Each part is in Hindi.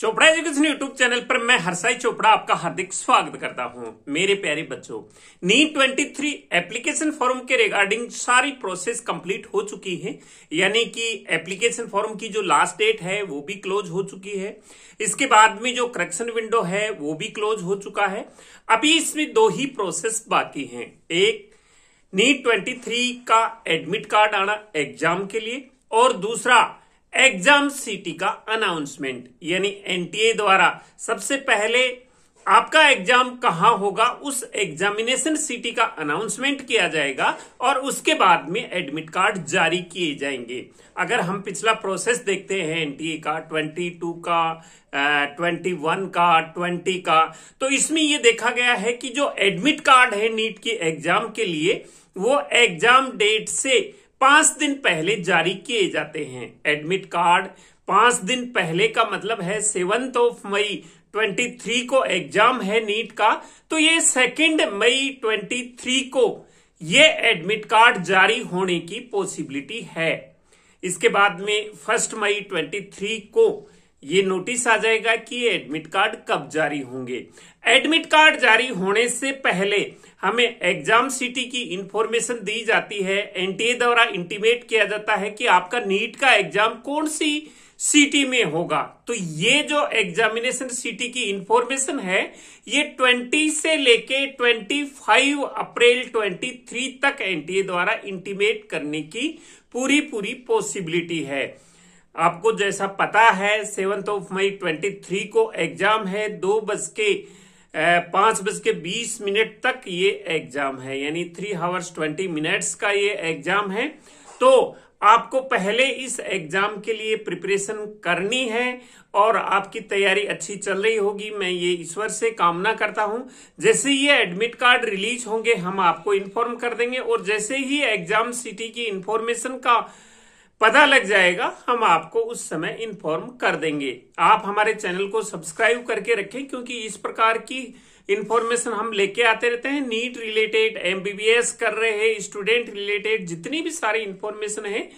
चोपड़ा एजुकेशन यूट्यूब चैनल पर मैं हरसाई चोपड़ा आपका हार्दिक स्वागत करता हूं मेरे प्यारे बच्चों नीट 23 एप्लीकेशन फॉर्म के रिगार्डिंग सारी प्रोसेस कंप्लीट हो चुकी है यानी कि एप्लीकेशन फॉर्म की जो लास्ट डेट है वो भी क्लोज हो चुकी है इसके बाद में जो करेक्शन विंडो है वो भी क्लोज हो चुका है अभी इसमें दो ही प्रोसेस बाकी है एक नीट ट्वेंटी का एडमिट कार्ड आना एग्जाम के लिए और दूसरा एग्जाम सिटी का अनाउंसमेंट यानी एनटीए द्वारा सबसे पहले आपका एग्जाम कहाँ होगा उस एग्जामिनेशन सिटी का अनाउंसमेंट किया जाएगा और उसके बाद में एडमिट कार्ड जारी किए जाएंगे अगर हम पिछला प्रोसेस देखते हैं एनटीए का 22 का ट्वेंटी वन का ट्वेंटी का तो इसमें यह देखा गया है कि जो एडमिट कार्ड है नीट की एग्जाम के लिए वो एग्जाम डेट से पांच दिन पहले जारी किए जाते हैं एडमिट कार्ड पांच दिन पहले का मतलब है सेवंथ ऑफ मई 23 को एग्जाम है नीट का तो ये सेकेंड मई 23 को ये एडमिट कार्ड जारी होने की पॉसिबिलिटी है इसके बाद में फर्स्ट मई 23 को ये नोटिस आ जाएगा कि एडमिट कार्ड कब जारी होंगे एडमिट कार्ड जारी होने से पहले हमें एग्जाम सिटी की इंफॉर्मेशन दी जाती है एनटीए द्वारा इंटीमेट किया जाता है कि आपका नीट का एग्जाम कौन सी सिटी में होगा तो ये जो एग्जामिनेशन सिटी की इंफॉर्मेशन है ये 20 से लेके 25 अप्रैल 23 तक एनटीए द्वारा इंटीमेट करने की पूरी पूरी पॉसिबिलिटी है आपको जैसा पता है सेवंथ ऑफ मई 23 को एग्जाम है दो बज के पांच बज के बीस मिनट तक ये एग्जाम है यानी थ्री हावर्स ट्वेंटी मिनट्स का ये एग्जाम है तो आपको पहले इस एग्जाम के लिए प्रिपरेशन करनी है और आपकी तैयारी अच्छी चल रही होगी मैं ये ईश्वर से कामना करता हूं जैसे ही एडमिट कार्ड रिलीज होंगे हम आपको इन्फॉर्म कर देंगे और जैसे ही एग्जाम सिटी की इन्फॉर्मेशन का पता लग जाएगा हम आपको उस समय इन्फॉर्म कर देंगे आप हमारे चैनल को सब्सक्राइब करके रखें क्योंकि इस प्रकार की इन्फॉर्मेशन हम लेके आते रहते हैं नीट रिलेटेड एमबीबीएस कर रहे हैं स्टूडेंट रिलेटेड जितनी भी सारी इन्फॉर्मेशन है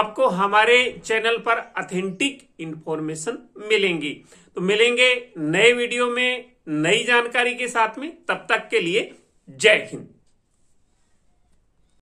आपको हमारे चैनल पर अथेंटिक इन्फॉर्मेशन मिलेंगी तो मिलेंगे नए वीडियो में नई जानकारी के साथ में तब तक के लिए जय हिंद